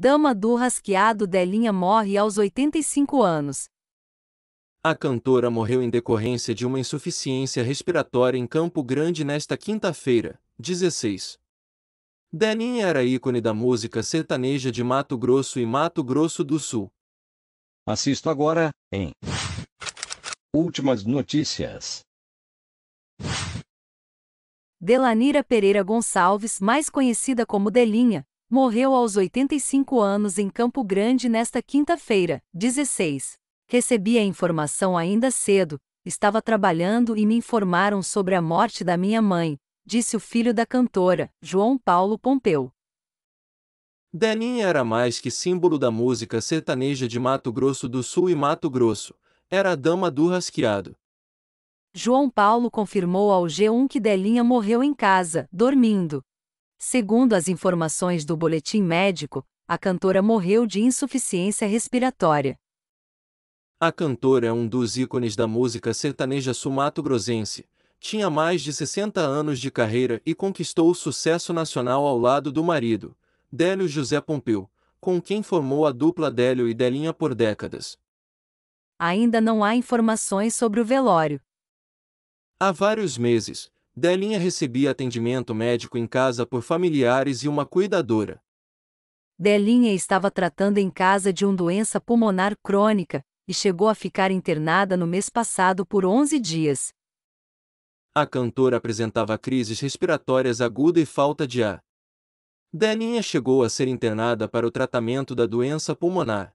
Dama do Rasqueado Delinha morre aos 85 anos. A cantora morreu em decorrência de uma insuficiência respiratória em Campo Grande nesta quinta-feira, 16. Delinha era ícone da música sertaneja de Mato Grosso e Mato Grosso do Sul. Assisto agora, em Últimas notícias. Delanira Pereira Gonçalves, mais conhecida como Delinha, morreu aos 85 anos em Campo Grande nesta quinta-feira, 16. Recebi a informação ainda cedo, estava trabalhando e me informaram sobre a morte da minha mãe, disse o filho da cantora, João Paulo Pompeu. Delinha era mais que símbolo da música sertaneja de Mato Grosso do Sul e Mato Grosso, era a dama do rasqueado. João Paulo confirmou ao G1 que Delinha morreu em casa, dormindo. Segundo as informações do boletim médico, a cantora morreu de insuficiência respiratória. A cantora é um dos ícones da música sertaneja sumato-grosense. Tinha mais de 60 anos de carreira e conquistou o sucesso nacional ao lado do marido, Délio José Pompeu, com quem formou a dupla Délio e Delinha por décadas. Ainda não há informações sobre o velório. Há vários meses, Delinha recebia atendimento médico em casa por familiares e uma cuidadora. Delinha estava tratando em casa de uma doença pulmonar crônica e chegou a ficar internada no mês passado por 11 dias. A cantora apresentava crises respiratórias agudas e falta de ar. Delinha chegou a ser internada para o tratamento da doença pulmonar.